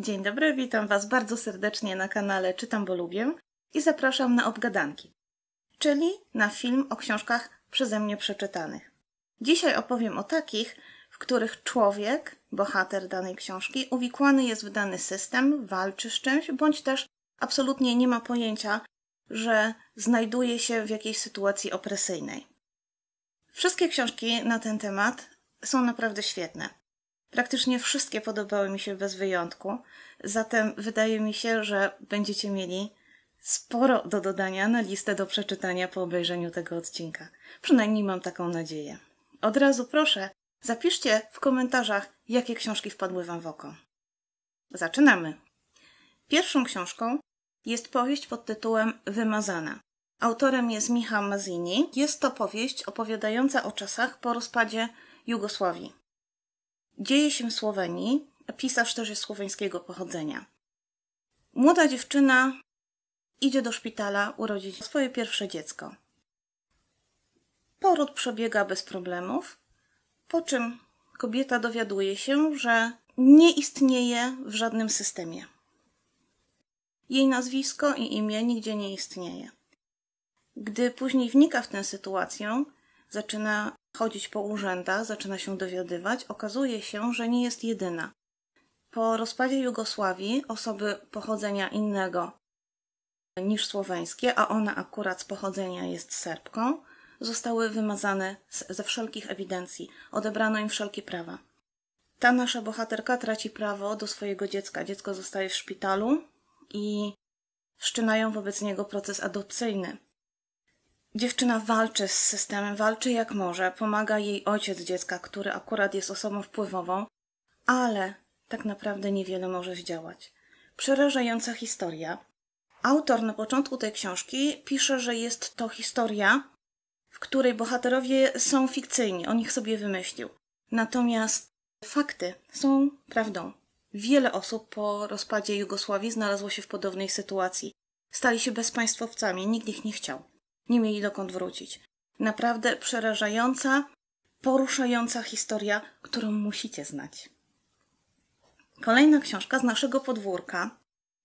Dzień dobry, witam Was bardzo serdecznie na kanale Czytam, bo lubię i zapraszam na obgadanki, czyli na film o książkach przeze mnie przeczytanych. Dzisiaj opowiem o takich, w których człowiek, bohater danej książki, uwikłany jest w dany system, walczy z czymś, bądź też absolutnie nie ma pojęcia, że znajduje się w jakiejś sytuacji opresyjnej. Wszystkie książki na ten temat są naprawdę świetne. Praktycznie wszystkie podobały mi się bez wyjątku, zatem wydaje mi się, że będziecie mieli sporo do dodania na listę do przeczytania po obejrzeniu tego odcinka. Przynajmniej mam taką nadzieję. Od razu proszę, zapiszcie w komentarzach, jakie książki wpadły Wam w oko. Zaczynamy! Pierwszą książką jest powieść pod tytułem Wymazana. Autorem jest Michał Mazini. Jest to powieść opowiadająca o czasach po rozpadzie Jugosławii. Dzieje się w Słowenii. Pisarz też jest słoweńskiego pochodzenia. Młoda dziewczyna idzie do szpitala urodzić swoje pierwsze dziecko. Poród przebiega bez problemów, po czym kobieta dowiaduje się, że nie istnieje w żadnym systemie. Jej nazwisko i imię nigdzie nie istnieje. Gdy później wnika w tę sytuację, zaczyna chodzić po urzędach, zaczyna się dowiadywać, okazuje się, że nie jest jedyna. Po rozpadzie Jugosławii osoby pochodzenia innego niż słoweńskie, a ona akurat z pochodzenia jest Serbką, zostały wymazane ze wszelkich ewidencji, odebrano im wszelkie prawa. Ta nasza bohaterka traci prawo do swojego dziecka. Dziecko zostaje w szpitalu i wszczynają wobec niego proces adopcyjny. Dziewczyna walczy z systemem, walczy jak może, pomaga jej ojciec dziecka, który akurat jest osobą wpływową, ale tak naprawdę niewiele może zdziałać. Przerażająca historia. Autor na początku tej książki pisze, że jest to historia, w której bohaterowie są fikcyjni, on ich sobie wymyślił. Natomiast fakty są prawdą. Wiele osób po rozpadzie Jugosławii znalazło się w podobnej sytuacji. Stali się bezpaństwowcami, nikt ich nie chciał nie mieli dokąd wrócić. Naprawdę przerażająca, poruszająca historia, którą musicie znać. Kolejna książka z naszego podwórka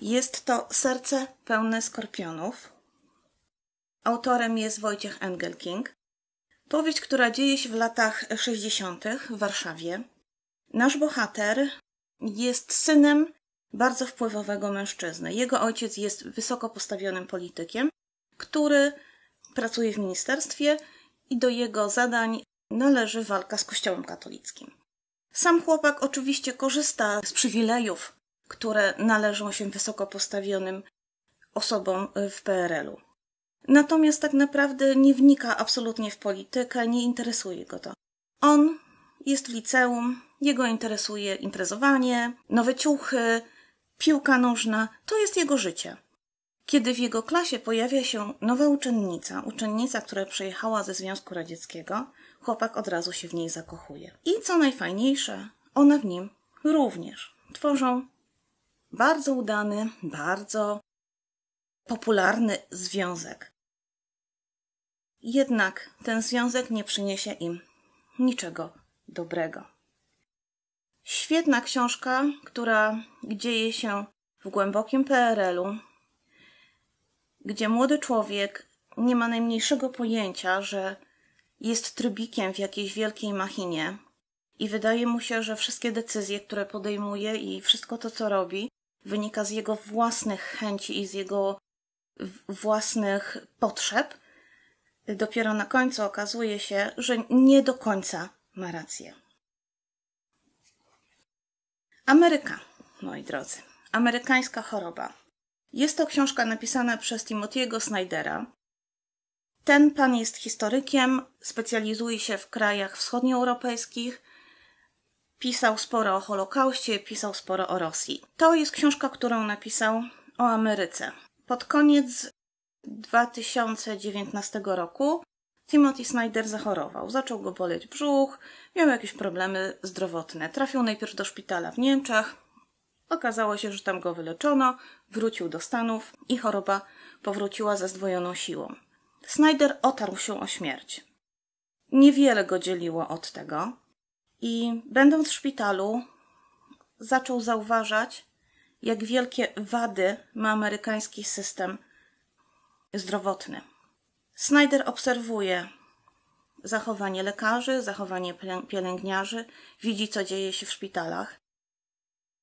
jest to Serce pełne skorpionów. Autorem jest Wojciech Engelking. Powieść, która dzieje się w latach 60. w Warszawie. Nasz bohater jest synem bardzo wpływowego mężczyzny. Jego ojciec jest wysoko postawionym politykiem, który pracuje w ministerstwie i do jego zadań należy walka z Kościołem katolickim. Sam chłopak oczywiście korzysta z przywilejów, które należą się wysoko postawionym osobom y, w PRL-u. Natomiast tak naprawdę nie wnika absolutnie w politykę, nie interesuje go to. On jest w liceum, jego interesuje imprezowanie, nowe ciuchy, piłka nożna to jest jego życie kiedy w jego klasie pojawia się nowa uczennica, uczennica, która przyjechała ze Związku Radzieckiego, chłopak od razu się w niej zakochuje. I co najfajniejsze, ona w nim również. Tworzą bardzo udany, bardzo popularny związek. Jednak ten związek nie przyniesie im niczego dobrego. Świetna książka, która dzieje się w głębokim PRL-u, gdzie młody człowiek nie ma najmniejszego pojęcia, że jest trybikiem w jakiejś wielkiej machinie i wydaje mu się, że wszystkie decyzje, które podejmuje i wszystko to, co robi, wynika z jego własnych chęci i z jego własnych potrzeb, dopiero na końcu okazuje się, że nie do końca ma rację. Ameryka, moi drodzy, amerykańska choroba. Jest to książka napisana przez Timothy'ego Snydera. Ten pan jest historykiem, specjalizuje się w krajach wschodnioeuropejskich, pisał sporo o Holokauście, pisał sporo o Rosji. To jest książka, którą napisał o Ameryce. Pod koniec 2019 roku Timothy Snyder zachorował. Zaczął go boleć brzuch, miał jakieś problemy zdrowotne. Trafił najpierw do szpitala w Niemczech, Okazało się, że tam go wyleczono, wrócił do Stanów i choroba powróciła ze zdwojoną siłą. Snyder otarł się o śmierć. Niewiele go dzieliło od tego i będąc w szpitalu zaczął zauważać, jak wielkie wady ma amerykański system zdrowotny. Snyder obserwuje zachowanie lekarzy, zachowanie pielęgniarzy, widzi co dzieje się w szpitalach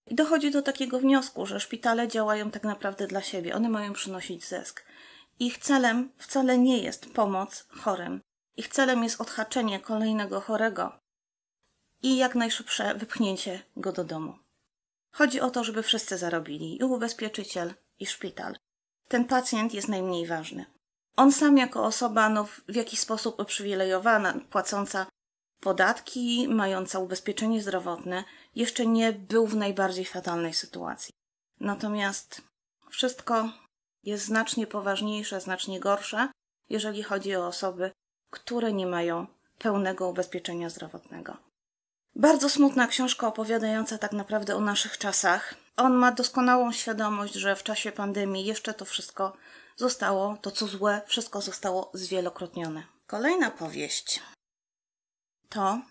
i dochodzi do takiego wniosku, że szpitale działają tak naprawdę dla siebie, one mają przynosić zysk. Ich celem wcale nie jest pomoc chorym. Ich celem jest odhaczenie kolejnego chorego i jak najszybsze wypchnięcie go do domu. Chodzi o to, żeby wszyscy zarobili i ubezpieczyciel, i szpital. Ten pacjent jest najmniej ważny. On sam jako osoba no, w jakiś sposób uprzywilejowana, płacąca podatki, mająca ubezpieczenie zdrowotne, jeszcze nie był w najbardziej fatalnej sytuacji. Natomiast wszystko jest znacznie poważniejsze, znacznie gorsze, jeżeli chodzi o osoby, które nie mają pełnego ubezpieczenia zdrowotnego. Bardzo smutna książka opowiadająca tak naprawdę o naszych czasach. On ma doskonałą świadomość, że w czasie pandemii jeszcze to wszystko zostało, to co złe, wszystko zostało zwielokrotnione. Kolejna powieść to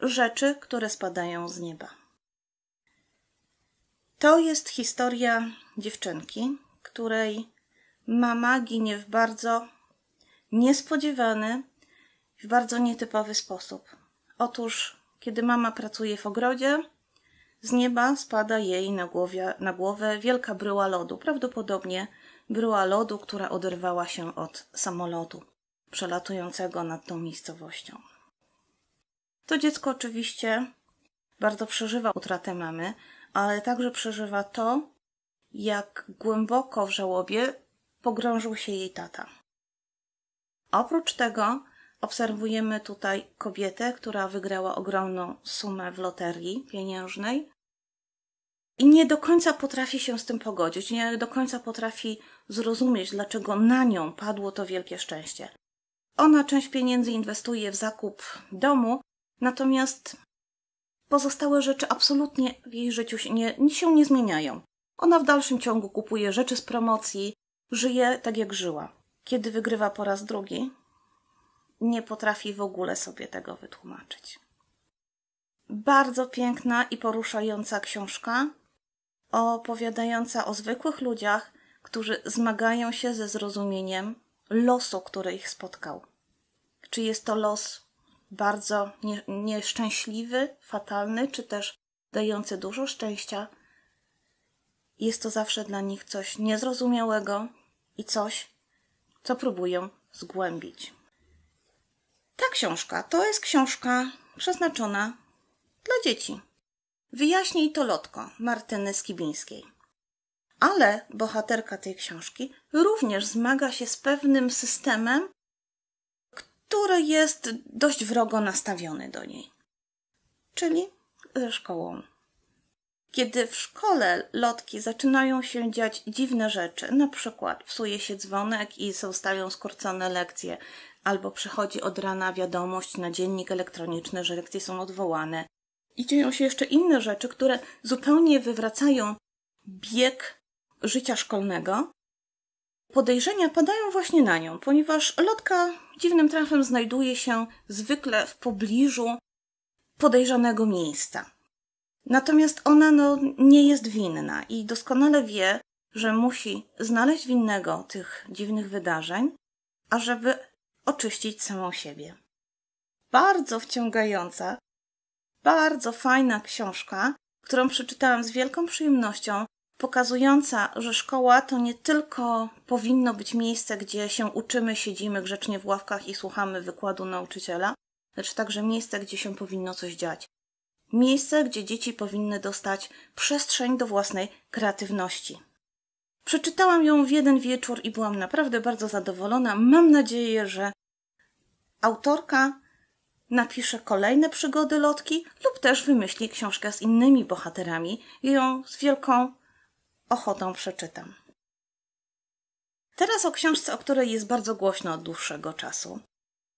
rzeczy, które spadają z nieba. To jest historia dziewczynki, której mama ginie w bardzo niespodziewany, w bardzo nietypowy sposób. Otóż, kiedy mama pracuje w ogrodzie, z nieba spada jej na, głowie, na głowę wielka bryła lodu, prawdopodobnie bryła lodu, która oderwała się od samolotu przelatującego nad tą miejscowością. To dziecko oczywiście bardzo przeżywa utratę mamy, ale także przeżywa to, jak głęboko w żałobie pogrążył się jej tata. Oprócz tego obserwujemy tutaj kobietę, która wygrała ogromną sumę w loterii pieniężnej i nie do końca potrafi się z tym pogodzić, nie do końca potrafi zrozumieć, dlaczego na nią padło to wielkie szczęście. Ona część pieniędzy inwestuje w zakup domu, Natomiast pozostałe rzeczy absolutnie w jej życiu się nie, się nie zmieniają. Ona w dalszym ciągu kupuje rzeczy z promocji, żyje tak jak żyła. Kiedy wygrywa po raz drugi, nie potrafi w ogóle sobie tego wytłumaczyć. Bardzo piękna i poruszająca książka, opowiadająca o zwykłych ludziach, którzy zmagają się ze zrozumieniem losu, który ich spotkał. Czy jest to los bardzo nie, nieszczęśliwy, fatalny, czy też dający dużo szczęścia, jest to zawsze dla nich coś niezrozumiałego i coś, co próbują zgłębić. Ta książka to jest książka przeznaczona dla dzieci. Wyjaśnij to lotko Martyny Skibińskiej. Ale bohaterka tej książki również zmaga się z pewnym systemem, który jest dość wrogo nastawiony do niej, czyli ze szkołą. Kiedy w szkole lotki zaczynają się dziać dziwne rzeczy, na przykład psuje się dzwonek i zostają skurczone lekcje, albo przychodzi od rana wiadomość na dziennik elektroniczny, że lekcje są odwołane. I dzieją się jeszcze inne rzeczy, które zupełnie wywracają bieg życia szkolnego Podejrzenia padają właśnie na nią, ponieważ lotka dziwnym trafem znajduje się zwykle w pobliżu podejrzanego miejsca. Natomiast ona no, nie jest winna i doskonale wie, że musi znaleźć winnego tych dziwnych wydarzeń, ażeby oczyścić samą siebie. Bardzo wciągająca, bardzo fajna książka, którą przeczytałam z wielką przyjemnością pokazująca, że szkoła to nie tylko powinno być miejsce, gdzie się uczymy, siedzimy grzecznie w ławkach i słuchamy wykładu nauczyciela, lecz także miejsce, gdzie się powinno coś dziać. Miejsce, gdzie dzieci powinny dostać przestrzeń do własnej kreatywności. Przeczytałam ją w jeden wieczór i byłam naprawdę bardzo zadowolona. Mam nadzieję, że autorka napisze kolejne przygody lotki lub też wymyśli książkę z innymi bohaterami. i ją z wielką ochotą przeczytam. Teraz o książce, o której jest bardzo głośno od dłuższego czasu.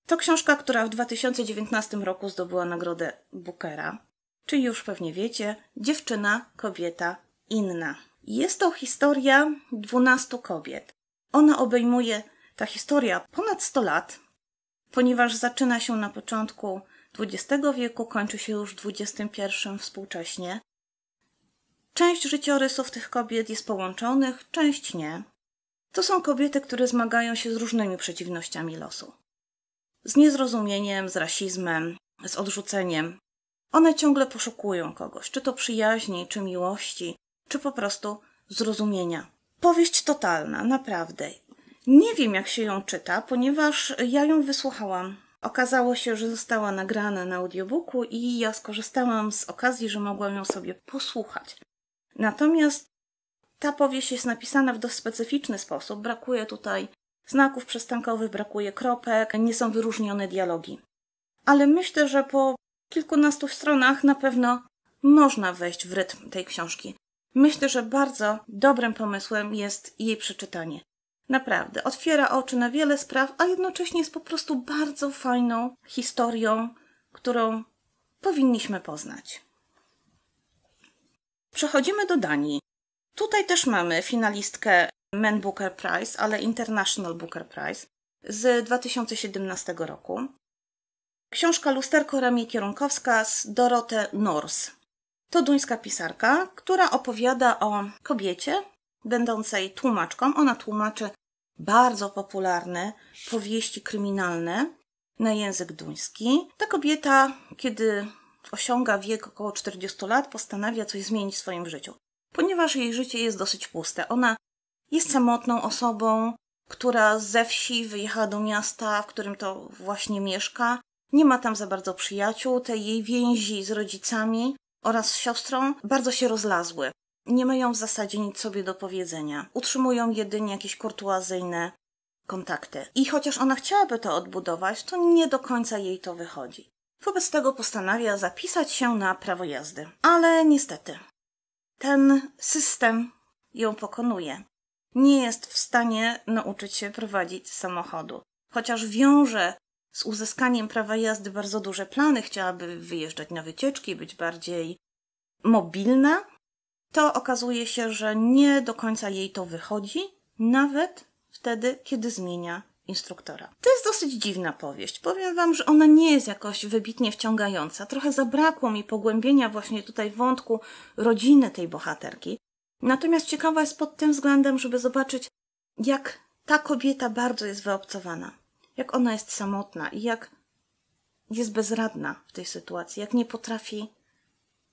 To książka, która w 2019 roku zdobyła nagrodę Bookera, czyli już pewnie wiecie, Dziewczyna, Kobieta, Inna. Jest to historia 12 kobiet. Ona obejmuje, ta historia, ponad 100 lat, ponieważ zaczyna się na początku XX wieku, kończy się już XXI współcześnie. Część życiorysów tych kobiet jest połączonych, część nie. To są kobiety, które zmagają się z różnymi przeciwnościami losu. Z niezrozumieniem, z rasizmem, z odrzuceniem. One ciągle poszukują kogoś, czy to przyjaźni, czy miłości, czy po prostu zrozumienia. Powieść totalna, naprawdę. Nie wiem, jak się ją czyta, ponieważ ja ją wysłuchałam. Okazało się, że została nagrana na audiobooku i ja skorzystałam z okazji, że mogłam ją sobie posłuchać. Natomiast ta powieść jest napisana w dość specyficzny sposób. Brakuje tutaj znaków przestankowych, brakuje kropek, nie są wyróżnione dialogi. Ale myślę, że po kilkunastu stronach na pewno można wejść w rytm tej książki. Myślę, że bardzo dobrym pomysłem jest jej przeczytanie. Naprawdę, otwiera oczy na wiele spraw, a jednocześnie jest po prostu bardzo fajną historią, którą powinniśmy poznać. Przechodzimy do Danii. Tutaj też mamy finalistkę Men Booker Prize, ale International Booker Prize z 2017 roku. Książka Lusterko Ramię Kierunkowska z Dorotę Nors. To duńska pisarka, która opowiada o kobiecie będącej tłumaczką. Ona tłumaczy bardzo popularne powieści kryminalne na język duński. Ta kobieta, kiedy osiąga wiek około 40 lat, postanawia coś zmienić w swoim życiu, ponieważ jej życie jest dosyć puste. Ona jest samotną osobą, która ze wsi wyjechała do miasta, w którym to właśnie mieszka. Nie ma tam za bardzo przyjaciół, te jej więzi z rodzicami oraz z siostrą bardzo się rozlazły. Nie mają w zasadzie nic sobie do powiedzenia. Utrzymują jedynie jakieś kurtuazyjne kontakty. I chociaż ona chciałaby to odbudować, to nie do końca jej to wychodzi. Wobec tego postanawia zapisać się na prawo jazdy. Ale niestety, ten system ją pokonuje. Nie jest w stanie nauczyć się prowadzić samochodu. Chociaż wiąże z uzyskaniem prawa jazdy bardzo duże plany, chciałaby wyjeżdżać na wycieczki, być bardziej mobilna, to okazuje się, że nie do końca jej to wychodzi, nawet wtedy, kiedy zmienia instruktora. To jest dosyć dziwna powieść. Powiem Wam, że ona nie jest jakoś wybitnie wciągająca. Trochę zabrakło mi pogłębienia właśnie tutaj wątku rodziny tej bohaterki. Natomiast ciekawa jest pod tym względem, żeby zobaczyć, jak ta kobieta bardzo jest wyobcowana, jak ona jest samotna i jak jest bezradna w tej sytuacji, jak nie potrafi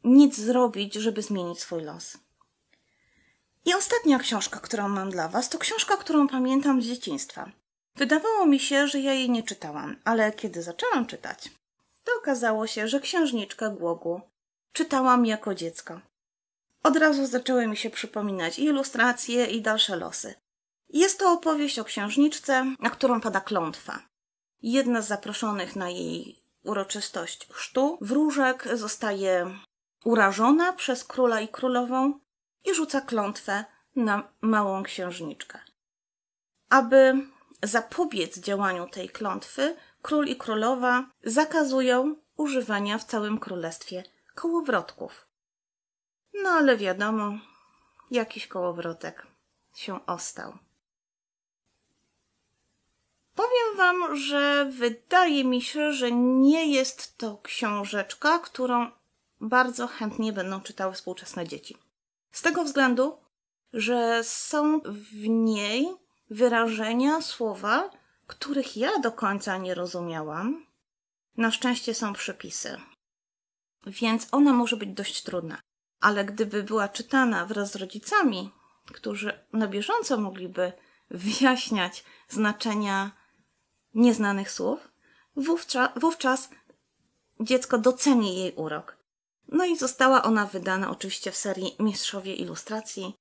nic zrobić, żeby zmienić swój los. I ostatnia książka, którą mam dla Was, to książka, którą pamiętam z dzieciństwa. Wydawało mi się, że ja jej nie czytałam, ale kiedy zaczęłam czytać, to okazało się, że księżniczkę Głogu czytałam jako dziecko. Od razu zaczęły mi się przypominać ilustracje i dalsze losy. Jest to opowieść o księżniczce, na którą pada klątwa. Jedna z zaproszonych na jej uroczystość chrztu wróżek zostaje urażona przez króla i królową i rzuca klątwę na małą księżniczkę. Aby zapobiec działaniu tej klątwy, król i królowa zakazują używania w całym królestwie kołowrotków. No ale wiadomo, jakiś kołowrotek się ostał. Powiem Wam, że wydaje mi się, że nie jest to książeczka, którą bardzo chętnie będą czytały współczesne dzieci. Z tego względu, że są w niej wyrażenia, słowa, których ja do końca nie rozumiałam. Na szczęście są przepisy, więc ona może być dość trudna. Ale gdyby była czytana wraz z rodzicami, którzy na bieżąco mogliby wyjaśniać znaczenia nieznanych słów, wówczas, wówczas dziecko doceni jej urok. No i została ona wydana oczywiście w serii Mistrzowie Ilustracji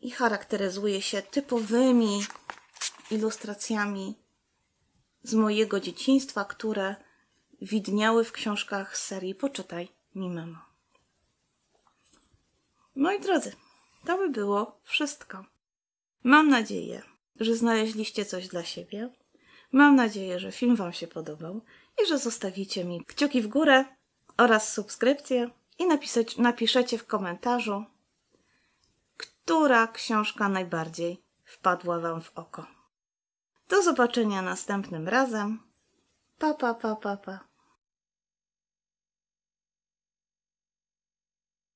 i charakteryzuje się typowymi ilustracjami z mojego dzieciństwa, które widniały w książkach z serii Poczytaj mi Moi drodzy, to by było wszystko. Mam nadzieję, że znaleźliście coś dla siebie. Mam nadzieję, że film Wam się podobał i że zostawicie mi kciuki w górę oraz subskrypcję i napisać, napiszecie w komentarzu, która książka najbardziej wpadła Wam w oko. Do zobaczenia następnym razem. Pa, pa, pa, pa, pa.